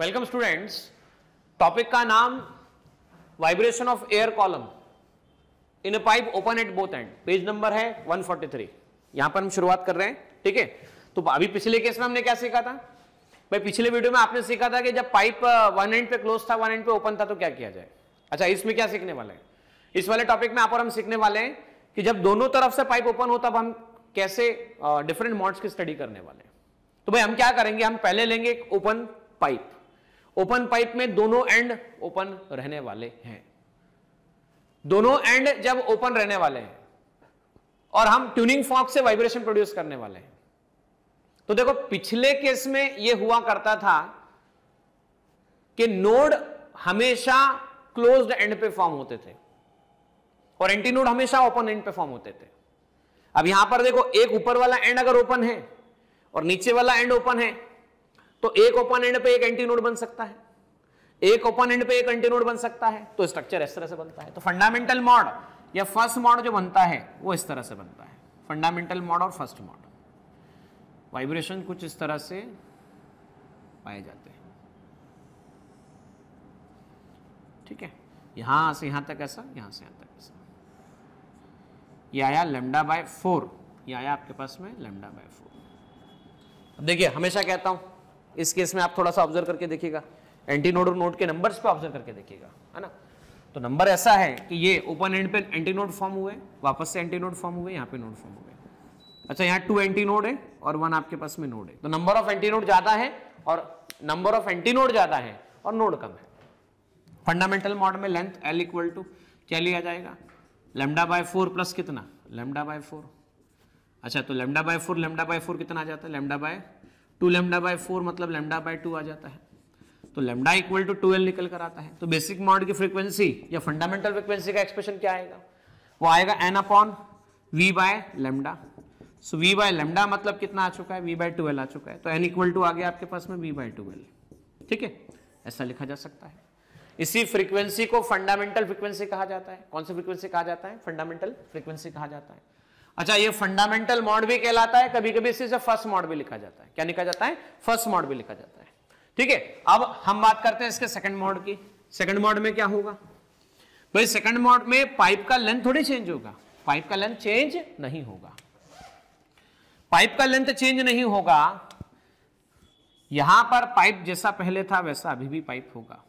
welcome students topic का नाम vibration of air column in a pipe open at both end page number है 143 यहां पर हम शुरुआत कर रहे हैं ठीक है तो अभी पिछले केस में हमने क्या सीखा था भाई पिछले वीडियो में आपने सीखा था कि जब पाइप वन एंड पे क्लोज था वन एंड पे ओपन था तो क्या किया जाए अच्छा इसमें क्या सीखने वाले हैं इस वाले टॉपिक में आप और हम सीखने वाले हैं कि जब दोनों तरफ से पाइप ओपन हो तब हम कैसे डिफरेंट uh, मॉड्स की स्टडी करने वाले हैं तो भाई हम क्या करेंगे हम पहले लेंगे एक ओपन पाइप ओपन पाइप में दोनों एंड ओपन रहने वाले हैं दोनों एंड जब ओपन रहने वाले हैं और हम ट्यूनिंग फॉक से वाइब्रेशन प्रोड्यूस करने वाले हैं तो देखो पिछले केस में यह हुआ करता था कि नोड हमेशा क्लोज्ड एंड पे फॉर्म होते थे और एंटी नोड हमेशा ओपन एंड पे फॉर्म होते थे अब यहां पर देखो एक ऊपर वाला एंड अगर ओपन है और नीचे वाला एंड ओपन है तो एक ओपन एंड पे एक एंटी नोड बन सकता है एक ओपन एंड पे एक एंटी नोड बन सकता है तो स्ट्रक्चर इस तरह से बनता है तो फंडामेंटल मॉड या फर्स्ट मॉड जो बनता है वो इस तरह से बनता है फंडामेंटल मॉड और फर्स्ट मॉड वाइब्रेशन कुछ इस तरह से पाए जाते हैं ठीक है यहां से यहां तक ऐसा यहां से यहां तक ऐसा यह आया लेमडा बाय फोर यह आया आपके पास में लेमडा बाय फोर अब देखिए हमेशा कहता हूं इस केस में आप थोड़ा सा ऑब्जर्व करके देखिएगा एंटी नोड और नोड के नंबर्स पे ऑब्जर्व करके देखिएगा है ना तो नंबर ऐसा है कि ये ओपन एंड पे एंटी नोड फॉर्म हुए वापस से एंटी नोड फॉर्म हुए यहाँ पे नोड फॉर्म हुए अच्छा यहाँ टू एंटी नोड है और वन आपके पास में नोड है तो नंबर ऑफ एंटी नोड ज्यादा है और नंबर ऑफ एंटी नोड ज्यादा है और नोड कम है फंडामेंटल मॉड में लेंथ एल इक्वल टू क्या लिया जाएगा लेमडा बाय फोर प्लस कितना लेमडा बाय फोर अच्छा तो lambda by four lambda by four कितना आ जाता है lambda by two lambda by four मतलब लेमडा बाय टू आ जाता है तो लेमडा इक्वल टू ट्वेल्व निकल कर आता है तो बेसिक मॉड की फ्रीक्वेंसी या फंडामेंटल फ्रीक्वेंसी का एक्सप्रेशन क्या आएगा वो आएगा n upon v by lambda so v by lambda मतलब कितना आ चुका है वी बाय ट्वेल्व आ चुका है तो एन इक्वल टू आ गया आपके पास में वी बाय ट्वेल्व ठीक है ऐसा लिखा जा सकता है इसी फ्रीक्वेंसी को फंडामेंटल फ्रीक्वेंसी कहा जाता है कौन सी फ्रीक्वेंसी कहा जाता है फंडामेंटल फ्रीक्वेंसी कहा जाता है अच्छा ये फंडामेंटल मॉड भी कहलाता है कभी कभी इसे फर्स्ट मॉड भी लिखा जाता है क्या लिखा जाता है फर्स्ट मॉड भी लिखा जाता है ठीक है अब हम बात करते हैं इसके सेकंड मॉड की सेकंड मॉड में क्या होगा भाई सेकंड मॉड में पाइप का लेंथ थोड़ी चेंज होगा पाइप का लेंथ चेंज नहीं होगा पाइप का लेंथ चेंज नहीं होगा यहां पर पाइप जैसा पहले था वैसा अभी भी पाइप होगा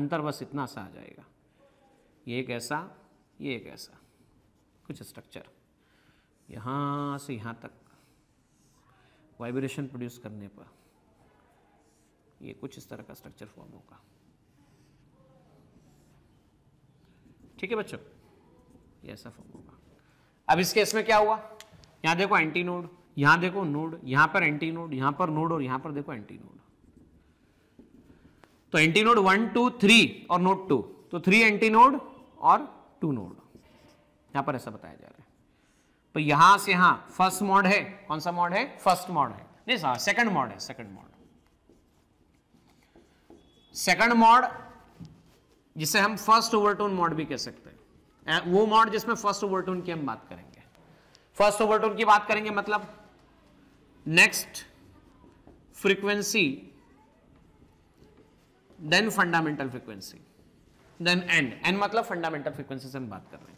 अंतर बस इतना सा आ जाएगा ये एक ऐसा ये कैसा ऐसा कुछ स्ट्रक्चर यहाँ से यहाँ तक वाइब्रेशन प्रोड्यूस करने पर ये कुछ इस तरह का स्ट्रक्चर फॉर्म होगा ठीक है बच्चों ये ऐसा फॉर्म होगा अब इस केस में क्या हुआ यहाँ देखो एंटी नोड यहाँ देखो नोड यहाँ पर एंटी नोड यहाँ पर नोड और यहाँ पर देखो एंटी नोड तो antinode one two three और नोड टू तो थ्री एंटी नोड और टू नोड यहाँ पर ऐसा बताया जा रहा है तो यहां से यहां फर्स्ट मॉड है कौन सा मॉड है फर्स्ट मॉड है नहीं सर सेकंड मॉड है सेकंड मॉड सेकंड मॉड जिसे हम फर्स्ट ओवरटोन मॉड भी कह सकते हैं वो मॉड जिसमें फर्स्ट ओवरटोन की हम बात करेंगे फर्स्ट ओवरटोन की बात करेंगे मतलब next frequency then fundamental frequency then and and मतलब फंडामेंटल फ्रीक्वेंसी से हम बात कर रहे हैं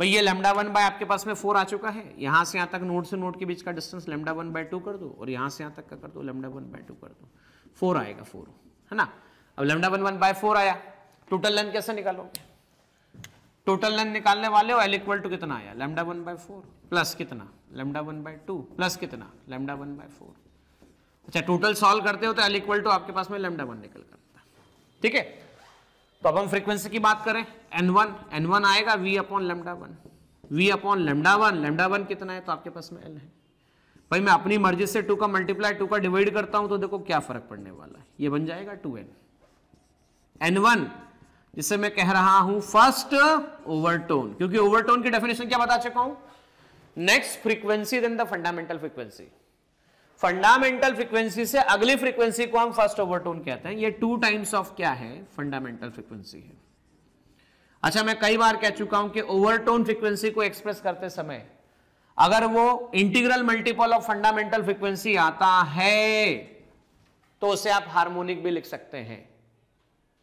भाई ये लेमडा वन बाय आपके पास में फोर आ चुका है यहाँ से यहाँ तक नोड से नोड के बीच का distance lambda one by two कर दो और यहाँ से यहाँ तक का कर दो लेमडा वन बाय टू कर दो फोर आएगा फोर है ना अब lambda one one by four आया टोटल लेंथ कैसे निकालोगे टोटल लेंथ निकालने वाले हो एल इक्वल टू कितना आया lambda one by four plus कितना lambda one by two plus कितना लेमडा वन बाय फोर अच्छा टोटल सॉल्व करते हो तो एल इक्वल टू आपके पास में लेमडा वन निकल करता ठीक है तो अब हम फ्रीक्वेंसी की बात करें एन वन एन वन आएगा v upon lambda one v upon lambda one lambda one कितना है तो आपके पास में एन है भाई मैं अपनी मर्जी से टू का मल्टीप्लाई टू का डिवाइड करता हूं तो देखो क्या फर्क पड़ने वाला है ये बन जाएगा टू एन एन वन जिसे मैं कह रहा हूं फर्स्ट ओवरटोन क्योंकि ओवरटोन की डेफिनेशन क्या बता चुका हूं next frequency then the fundamental frequency fundamental frequency से अगली फ्रीक्वेंसी को हम फर्स्ट ओवरटोन कहते हैं ये टू टाइम्स ऑफ क्या है फंडामेंटल फ्रीक्वेंसी है अच्छा मैं कई बार कह चुका हूं कि ओवरटोन फ्रीक्वेंसी को एक्सप्रेस करते समय अगर वो integral multiple of fundamental frequency आता है तो उसे आप हार्मोनिक भी लिख सकते हैं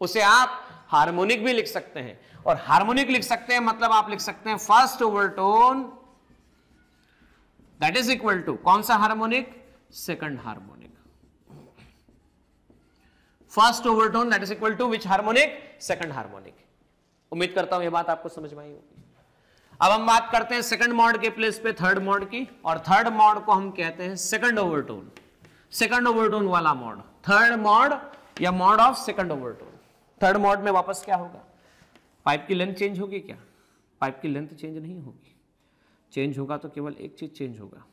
उसे आप हार्मोनिक भी लिख सकते हैं और हार्मोनिक लिख सकते हैं मतलब आप लिख सकते हैं first overtone that is equal to कौन सा harmonic second harmonic first overtone that is equal to which harmonic second harmonic उम्मीद करता हूं यह बात आपको समझ में आई होगी अब हम बात करते हैं सेकंड मॉड के प्लेस पे थर्ड मॉड की और थर्ड मॉड को हम कहते हैं सेकंड ओवरटोन सेकंड ओवरटोन वाला मॉड थर्ड मॉड या mode of second overtone third mode में वापस क्या होगा पाइप की लेंथ चेंज होगी क्या पाइप की लेंथ चेंज नहीं होगी चेंज होगा तो केवल एक चीज चेंज होगा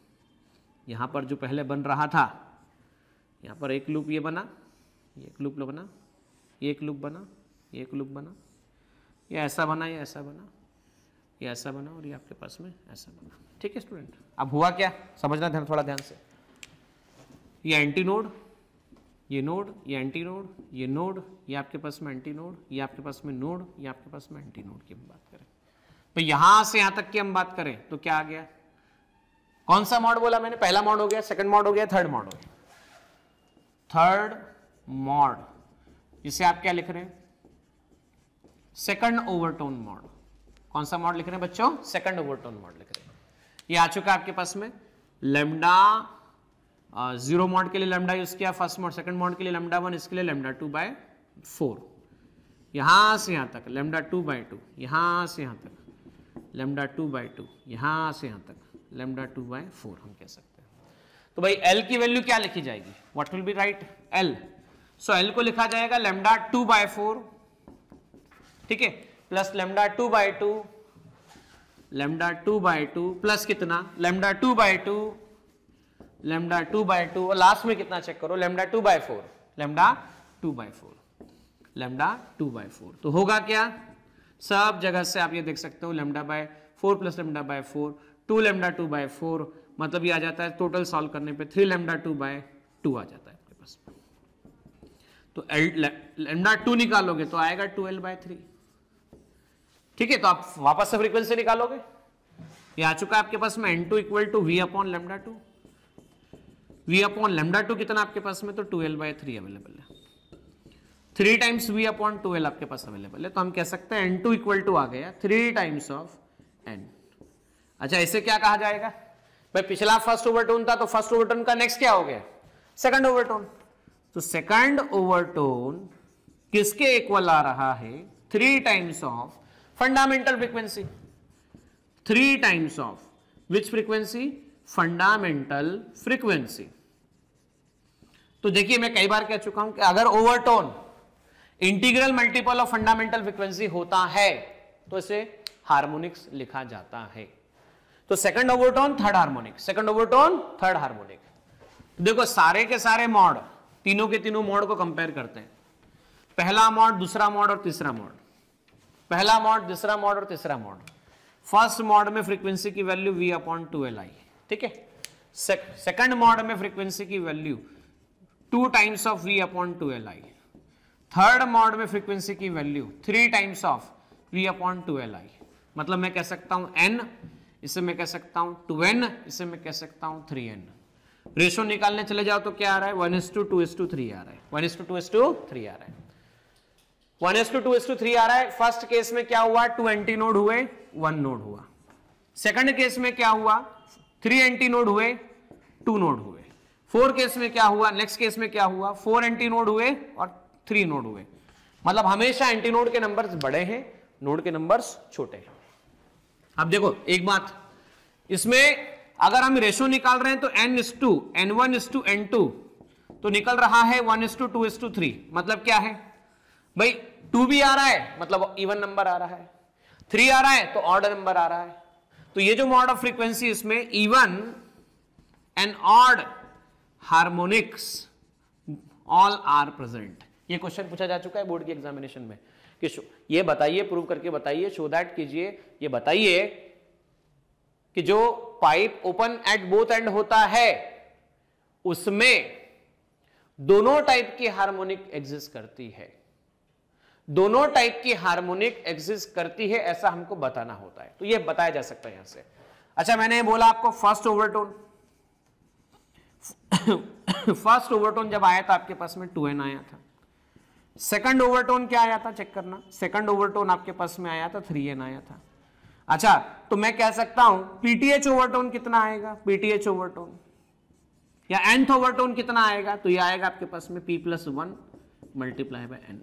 यहाँ पर जो पहले बन रहा था यहाँ पर एक लूप ये बना एक लूप बना एक लूप बना एक लूप बना ये ऐसा बना ये ऐसा बना ये ऐसा बना और ये आपके पास में ऐसा बना ठीक है स्टूडेंट अब हुआ क्या समझना ध्यान थोड़ा ध्यान से ये एंटी नोड ये नोड ये एंटी नोड ये नोड ये आपके पास में एंटी नोड ये आपके पास में नोड ये आपके पास में एंटी नोड की हम बात करें तो यहाँ से यहाँ तक की हम बात करें तो क्या आ गया कौन सा मॉड बोला मैंने पहला मॉड हो गया सेकंड मॉड हो गया थर्ड मॉड हो गया थर्ड मॉड इसे आप क्या लिख रहे हैं सेकंड ओवरटोन मॉड कौन सा मॉड लिख रहे हैं बच्चों सेकंड ओवरटोन मॉड लिख रहे हैं ये आ चुका आपके पास में लेमडा जीरो मॉड के लिए लेमडा यूज किया फर्स्ट मॉड सेकंड मॉड के लिए लेमडा वन इसके लिए लेमडा टू बाय फोर यहां से यहां तक लेमडा टू बाय टू यहां से यहां तक लेमडा टू बाय टू यहां से यहां तक लेमडा टू बाई फोर हम कह सकते हैं तो भाई एल की वैल्यू क्या लिखी जाएगी what will be write L so L को लिखा जाएगा लेमडा टू बाय फोर ठीक है plus lambda two by two lambda two by two plus कितना lambda two by two lambda two by two और लास्ट में कितना चेक करो lambda two by four lambda two by four lambda two by four तो होगा क्या सब जगह से आप ये देख सकते हो lambda by four plus lambda by four two lambda two by four मतलब ये आ जाता है टोटल सॉल्व करने पे three lambda two by two आ जाता है आपके पास तो लेमडा टू निकालोगे तो आएगा ट्वेल्व बाय थ्री ठीक है तो आप वापस से फ्रीक्वेंसी निकालोगे ये आ चुका है आपके पास में n two equal to v upon lambda two v upon lambda two कितना आपके पास में तो ट्वेल्व बाय थ्री अवेलेबल है three times v upon twelve आपके पास अवेलेबल है तो हम कह सकते हैं एन टू इक्वल टू आ गया थ्री टाइम्स ऑफ एन अच्छा इसे क्या कहा जाएगा भाई पिछला फर्स्ट ओवरटोन था तो फर्स्ट ओवरटोन का नेक्स्ट क्या हो गया सेकंड ओवरटोन तो सेकंड ओवरटोन किसके इक्वल आ रहा है three times of fundamental frequency three times of which frequency fundamental frequency तो देखिए मैं कई बार कह चुका हूं कि अगर overtone integral multiple of fundamental frequency होता है तो इसे हार्मोनिक्स लिखा जाता है तो second overtone third harmonic second overtone third harmonic देखो सारे के सारे मॉड तीनों के तीनों मॉड को कंपेयर करते हैं पहला मॉड दूसरा मॉड और तीसरा मॉड पहला मॉड दूसरा मॉड और तीसरा मॉड फर्स्ट मॉड में फ्रीक्वेंसी की value v upon two L I ठीक है सेकंड मॉड में फ्रीक्वेंसी की value two times of v upon two L I third mode में फ्रीक्वेंसी की value three times of v upon two L I मतलब मैं कह सकता हूं एन इसे मैं कह सकता हूं टू एन इसे मैं कह सकता हूं थ्री एन रेशो निकालने चले जाओ तो क्या आ रहा है one is to two is to three आ रहा है one is to two is to three आ रहा है one is to two is to three आ रहा है फर्स्ट केस में क्या हुआ टू एंटी नोड हुए वन नोड हुआ सेकंड केस में क्या हुआ थ्री एंटी नोड हुए टू नोड हुए फोर केस में क्या हुआ नेक्स्ट केस में क्या हुआ फोर एंटी नोड हुए और थ्री नोड हुए मतलब हमेशा एंटी नोड के नंबर्स बड़े हैं नोड के नंबर्स छोटे हैं अब देखो एक बात इसमें अगर हम रेशो निकाल रहे हैं तो n is to N one is to N two तो निकल रहा है one is to two is to three मतलब क्या है भाई टू भी आ रहा है मतलब इवन नंबर आ रहा है थ्री आ रहा है तो ऑर्डर नंबर आ रहा है तो ये जो मॉड ऑफ फ्रीक्वेंसी इसमें even and odd harmonics all are present ये क्वेश्चन पूछा जा चुका है बोर्ड की एग्जामिनेशन में कि ये बताइए प्रूव करके बताइए शो दैट कीजिए ये बताइए कि जो pipe open at both end होता है उसमें दोनों टाइप की हार्मोनिक एग्जिस्ट करती है दोनों टाइप की हार्मोनिक एग्जिस्ट करती है ऐसा हमको बताना होता है तो यह बताया जा सकता है यहां से अच्छा मैंने बोला आपको फर्स्ट ओवरटोन फर्स्ट ओवरटोन जब आया था आपके पास में टू एन आया था सेकंड ओवरटोन क्या आया था चेक करना सेकंड ओवरटोन आपके पास में आया था थ्री एन आया था अच्छा तो मैं कह सकता हूं पीटीएच ओवरटोन कितना आएगा पीटीएच ओवरटोन या एंथ ओवरटोन कितना आएगा तो ये आएगा आपके पास में p plus one multiply by n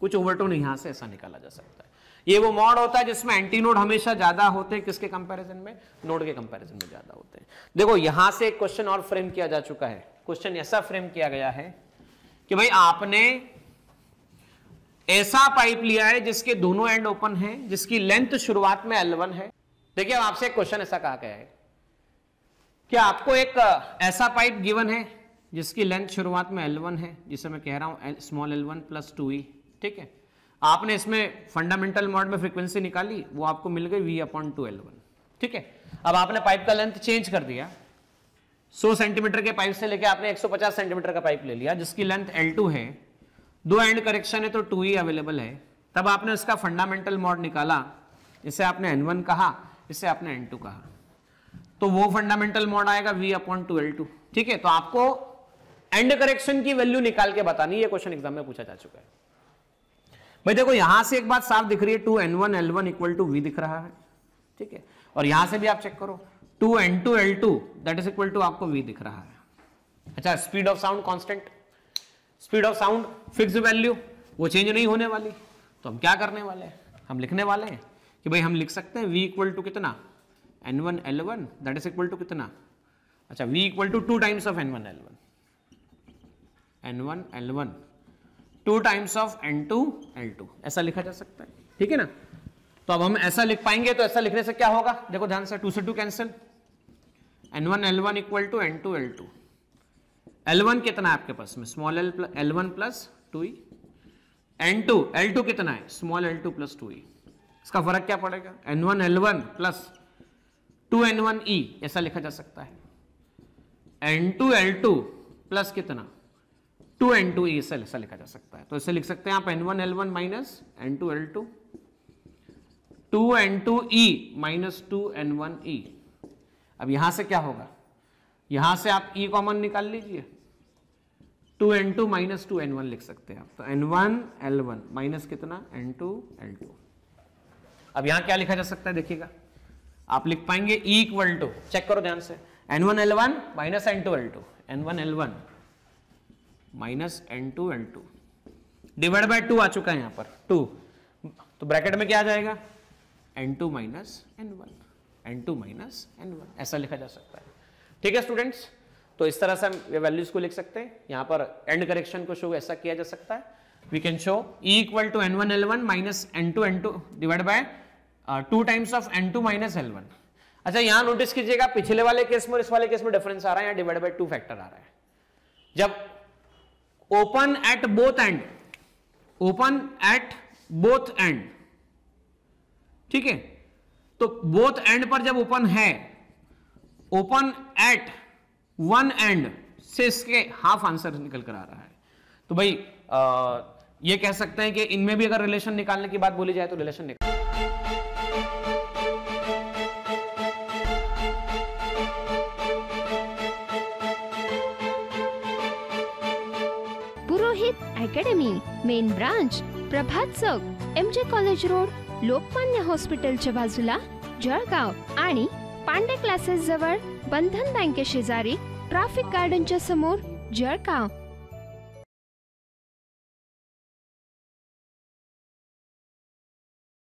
कुछ ओवरटोन यहां से ऐसा निकाला जा सकता है ये वो मॉड होता है जिसमें एंटी नोड हमेशा ज्यादा होते हैं किसके कंपैरिजन में नोड के कंपैरिजन में ज्यादा होते हैं देखो यहां से एक क्वेश्चन और फ्रेम किया जा चुका है क्वेश्चन ऐसा फ्रेम किया गया है कि भाई आपने ऐसा पाइप लिया है जिसके दोनों एंड ओपन है जिसकी लेंथ शुरुआत में एल है देखिए आपसे क्वेश्चन ऐसा कहा गया है कि आपको एक ऐसा पाइप गिवन है जिसकी लेंथ शुरुआत में L1 है जिसे मैं कह रहा हूं small L one plus two e ठीक है आपने इसमें फंडामेंटल मॉड में फ्रीक्वेंसी निकाली वो आपको मिल गई v upon two L one ठीक है अब आपने पाइप का लेंथ चेंज कर दिया 100 सेंटीमीटर के पाइप से लेके आपने 150 सेंटीमीटर का पाइप ले लिया जिसकी लेंथ L2 है दो एंड करेक्शन है तो टू ही अवेलेबल है तब आपने उसका फंडामेंटल मॉड निकाला इसे आपने एन वन कहा इसे आपने एन टू कहा तो वो फंडामेंटल मॉड आएगा v upon two L two ठीक है तो आपको एंड करेक्शन की वैल्यू निकाल के बतानी ये क्वेश्चन एग्जाम में पूछा जा चुका है भाई देखो यहां से एक बात साफ दिख रही है two N one L one equal to v दिख रहा है ठीक है और यहां से भी आप चेक करो two N two L two that is equal to आपको वी दिख रहा है अच्छा speed of sound constant speed of sound fix value वो चेंज नहीं होने वाली तो हम क्या करने वाले हैं हम लिखने वाले हैं कि भाई हम लिख सकते हैं वी इक्वल टू कितना N one L one that is equal to कितना अच्छा V equal to two times of N one L one N one L one two times of N two L two ऐसा लिखा जा सकता है ठीक है ना तो अब हम ऐसा लिख पाएंगे तो ऐसा लिखने से क्या होगा देखो ध्यान से टू से two cancel N one L one equal to N two L two L1 कितना है आपके पास में small L L one plus two E N two L two कितना है small L two plus two E इसका फर्क क्या पड़ेगा N one L one plus two N one E ऐसा लिखा जा सकता है N two L two plus कितना टू एन टू ई ऐसा ऐसा लिखा जा सकता है तो इसे लिख सकते हैं आप N one L one minus N two L two two N two E minus two N one E अब यहां से क्या होगा यहां से आप ई e कॉमन निकाल लीजिए two N two minus two N one लिख सकते हैं आप तो N one L one minus कितना एन टू एल टू अब यहां क्या लिखा जा सकता है देखिएगा आप लिख पाएंगे इक्वल टू चेक करो ध्यान से N one L one minus N two L two N one L one minus N two L two divide by two आ चुका है यहां पर टू तो ब्रैकेट में क्या आ जाएगा N two minus N one N two minus N one ऐसा लिखा जा सकता है ठीक है स्टूडेंट्स तो इस तरह से हम वैल्यूज को लिख सकते हैं यहां पर एंड करेक्शन को शो ऐसा किया जा सकता है V can show equal to N one L one minus N two N two divide by two times of N two minus L one अच्छा यहां नोटिस कीजिएगा पिछले वाले केस में इस वाले केस में डिफरेंस आ रहा है या डिवाइड बाय टू फैक्टर आ रहा है जब open at both end open at both end ठीक है तो बोथ एंड पर जब ओपन है ओपन एट वन एंड से इसके हाफ आंसर निकल कर आ रहा है तो भाई आ, ये कह सकते हैं कि इनमें भी अगर रिलेशन निकालने की बात बोली जाए तो रिलेशन निकाल Purohit academy main branch Prabhat Chowk M J college road Lokmanya हॉस्पिटलच्या बाजूला जळगाव आणि पांडे क्लासेस जवळ बंधन बँके शेजारी ट्रॅफिक गार्डनच्या समोर जळगाव